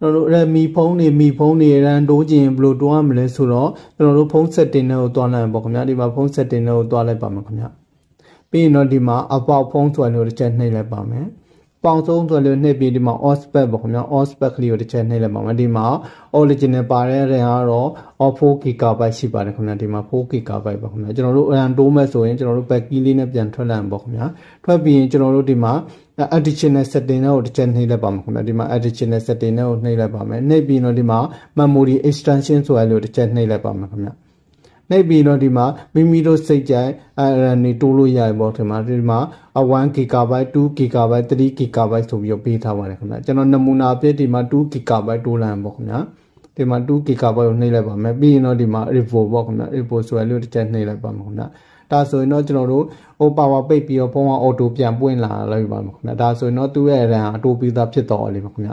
ကျွန်တော်တို့ရမီဖုန်းနေမီဖုန်းနေရန်တိုးကျင်ဘယ်လိုတိုးရမလဲဆိုတော့ကျွန်တော်တို့ဖုန်း setting နဲ့ကိုတွားလိုက်ပါခင်ဗျာဒီမှာဖုန်း setting နဲ့ကိုတွားလိုက်ပါမယ်ခင်ဗျာပြီးရင်တော့ဒီမှာအပေါက်ဖုန်းဆိုလို့တစ်ချက်နှိပ်လိုက်ပါမယ်ပေါင်ဆုံးဆိုလို့နှိပ်ပြီးဒီမှာ ospec ပေါ့ခင်ဗျာ ospec လေးကိုတစ်ချက်နှိပ်လိုက်ပါမယ်ဒီမှာ original ပါတဲ့ရန်ကတော့4 GB ရှိပါတယ်ခင်ဗျာဒီမှာ4 GB ပါခင်ဗျာကျွန်တော်တို့ RAM တိုးမဲ့ဆိုရင်ကျွန်တော်တို့ back key လေးနဲ့ပြန်ထွက်လိုက်ပါခင်ဗျာထွက်ပြီးရင်ကျွန်တော်တို့ဒီမှာ additional setting တွေကိုတစ်ချက်နှိပ်လိုက်ပါမယ်ခင်ဗျာဒီမှာ additional setting တွေကိုနှိပ်လိုက်ပါမယ်နှိပ်ပြီးတော့ဒီမှာ memory extension ဆိုတဲ့လိုတစ်ချက်နှိပ်လိုက်ပါမယ်ခင်ဗျာနှိပ်ပြီးတော့ဒီမှာမိမိတို့စိတ်ကြိုက် RAM တွေတိုးလို့ရပြီပေါ့ဒီမှာဒီမှာ1 GB 2 GB 3 GB ဆိုပြီးတော့ပေးထားပါတယ်ခင်ဗျာကျွန်တော်နမူနာအဖြစ်ဒီမှာ2 GB တိုးလိုက်ပါခင်ဗျာဒီမှာ 2GB ပေါ့ကိုနှိပ်လိုက်ပါမယ်ပြီးရင်တော့ဒီမှာ revo ပေါ့ခင်ဗျ revo ဆိုရလို့တစ်ချက်နှိပ်လိုက်ပါမယ်ခင်ဗျဒါဆိုရင်တော့ကျွန်တော်တို့ on power ပိတ်ပြီးတော့ဖုန်းက auto ပြန်ပွင့်လာလိုက်ပါမယ်ခင်ဗျဒါဆိုရင်တော့သူ့ရဲ့ RAM အတိုးပြီးသားဖြစ်တော်လိမ့်မယ်ခင်ဗျ